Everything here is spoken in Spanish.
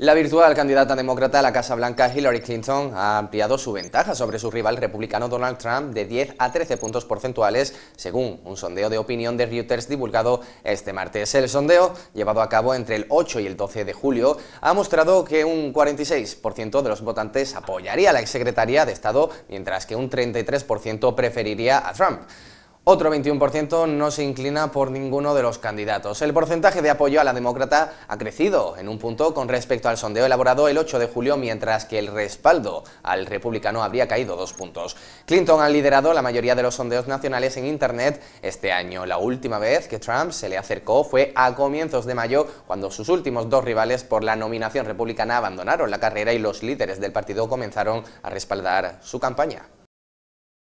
La virtual candidata demócrata a la Casa Blanca, Hillary Clinton, ha ampliado su ventaja sobre su rival republicano Donald Trump de 10 a 13 puntos porcentuales, según un sondeo de opinión de Reuters divulgado este martes. El sondeo, llevado a cabo entre el 8 y el 12 de julio, ha mostrado que un 46% de los votantes apoyaría a la exsecretaria de Estado, mientras que un 33% preferiría a Trump. Otro 21% no se inclina por ninguno de los candidatos. El porcentaje de apoyo a la demócrata ha crecido en un punto con respecto al sondeo elaborado el 8 de julio, mientras que el respaldo al republicano habría caído dos puntos. Clinton ha liderado la mayoría de los sondeos nacionales en Internet este año. La última vez que Trump se le acercó fue a comienzos de mayo, cuando sus últimos dos rivales por la nominación republicana abandonaron la carrera y los líderes del partido comenzaron a respaldar su campaña.